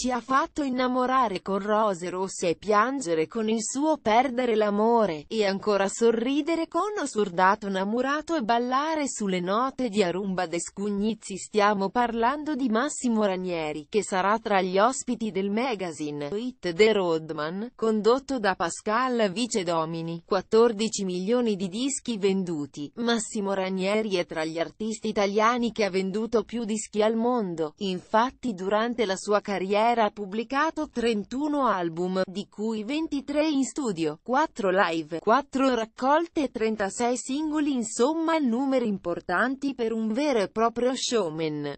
ci ha fatto innamorare con rose rosse e piangere con il suo perdere l'amore, e ancora sorridere con Osurdato innamurato e ballare sulle note di Arumba Descugnizzi stiamo parlando di Massimo Ranieri che sarà tra gli ospiti del magazine Hit The Roadman, condotto da Pascal Vice Domini, 14 milioni di dischi venduti, Massimo Ranieri è tra gli artisti italiani che ha venduto più dischi al mondo, infatti durante la sua carriera era pubblicato 31 album, di cui 23 in studio, 4 live, 4 raccolte e 36 singoli insomma numeri importanti per un vero e proprio showman.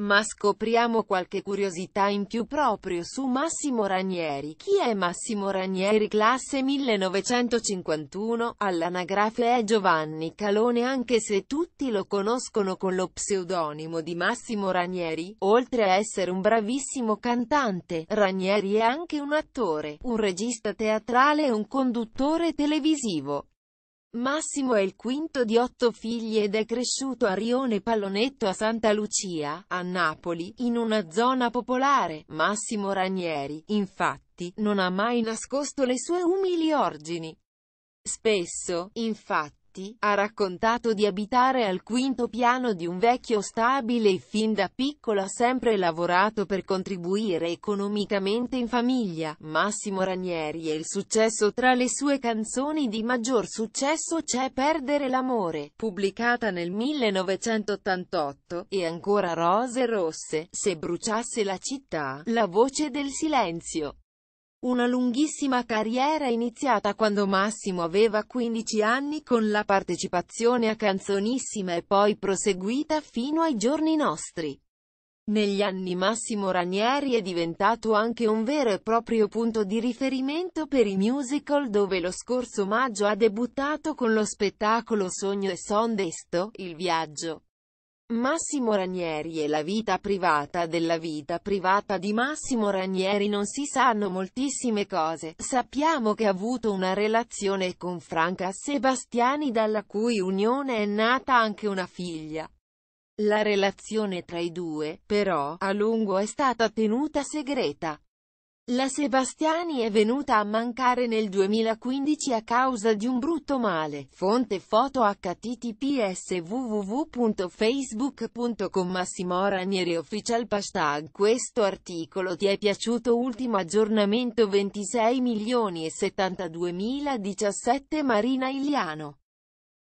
Ma scopriamo qualche curiosità in più proprio su Massimo Ranieri. Chi è Massimo Ranieri classe 1951? All'anagrafe è Giovanni Calone anche se tutti lo conoscono con lo pseudonimo di Massimo Ranieri. Oltre a essere un bravissimo cantante, Ranieri è anche un attore, un regista teatrale e un conduttore televisivo. Massimo è il quinto di otto figli ed è cresciuto a Rione Pallonetto a Santa Lucia, a Napoli, in una zona popolare. Massimo Ranieri, infatti, non ha mai nascosto le sue umili origini. Spesso, infatti, infatti, ha raccontato di abitare al quinto piano di un vecchio stabile e fin da piccolo ha sempre lavorato per contribuire economicamente in famiglia. Massimo Ranieri e il successo tra le sue canzoni di maggior successo c'è Perdere l'amore, pubblicata nel 1988, e ancora Rose rosse, Se bruciasse la città, La voce del silenzio. Una lunghissima carriera iniziata quando Massimo aveva 15 anni con la partecipazione a Canzonissima e poi proseguita fino ai giorni nostri. Negli anni Massimo Ranieri è diventato anche un vero e proprio punto di riferimento per i musical dove lo scorso maggio ha debuttato con lo spettacolo Sogno e Sondesto, Il Viaggio. Massimo Ranieri e la vita privata della vita privata di Massimo Ranieri non si sanno moltissime cose, sappiamo che ha avuto una relazione con Franca Sebastiani dalla cui unione è nata anche una figlia. La relazione tra i due, però, a lungo è stata tenuta segreta. La Sebastiani è venuta a mancare nel 2015 a causa di un brutto male. Fonte foto https www.facebook.com Massimo Ranieri official hashtag Questo articolo ti è piaciuto Ultimo aggiornamento 26 milioni e 72 Marina Iliano